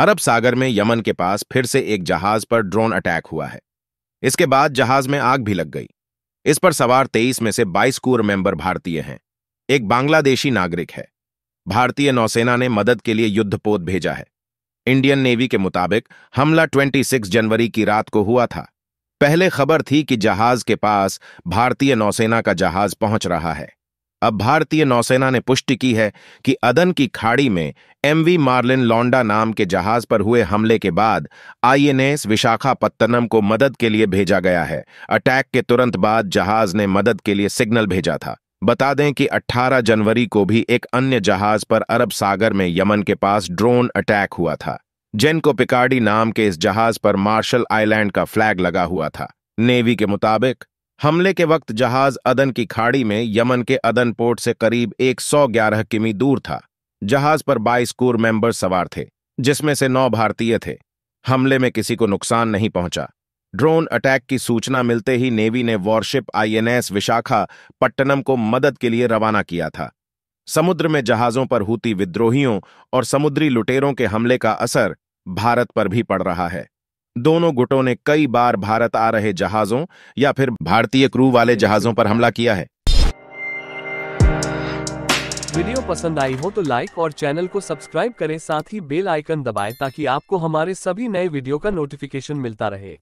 अरब सागर में यमन के पास फिर से एक जहाज पर ड्रोन अटैक हुआ है इसके बाद जहाज में आग भी लग गई इस पर सवार तेईस में से बाईस कोर मेंबर भारतीय हैं एक बांग्लादेशी नागरिक है भारतीय नौसेना ने मदद के लिए युद्धपोत भेजा है इंडियन नेवी के मुताबिक हमला 26 जनवरी की रात को हुआ था पहले खबर थी कि जहाज के पास भारतीय नौसेना का जहाज पहुंच रहा है अब भारतीय नौसेना ने पुष्टि की है कि अदन की खाड़ी में एमवी मार्लिन लौंडा नाम के जहाज पर हुए हमले के बाद आईएनएस विशाखापत्तनम को मदद के लिए भेजा गया है अटैक के तुरंत बाद जहाज ने मदद के लिए सिग्नल भेजा था बता दें कि 18 जनवरी को भी एक अन्य जहाज पर अरब सागर में यमन के पास ड्रोन अटैक हुआ था जेनको पिकार्डी नाम के इस जहाज पर मार्शल आइलैंड का फ्लैग लगा हुआ था नेवी के मुताबिक हमले के वक्त जहाज अदन की खाड़ी में यमन के अदन पोर्ट से करीब 111 किमी दूर था जहाज पर 22 कोर मेंबर सवार थे जिसमें से नौ भारतीय थे हमले में किसी को नुकसान नहीं पहुंचा ड्रोन अटैक की सूचना मिलते ही नेवी ने वॉरशिप आईएनएस विशाखा पट्टनम को मदद के लिए रवाना किया था समुद्र में जहाजों पर हुती विद्रोहियों और समुद्री लुटेरों के हमले का असर भारत पर भी पड़ रहा है दोनों गुटों ने कई बार भारत आ रहे जहाजों या फिर भारतीय क्रू वाले जहाजों पर हमला किया है वीडियो पसंद आई हो तो लाइक और चैनल को सब्सक्राइब करें साथ ही बेल आइकन दबाएं ताकि आपको हमारे सभी नए वीडियो का नोटिफिकेशन मिलता रहे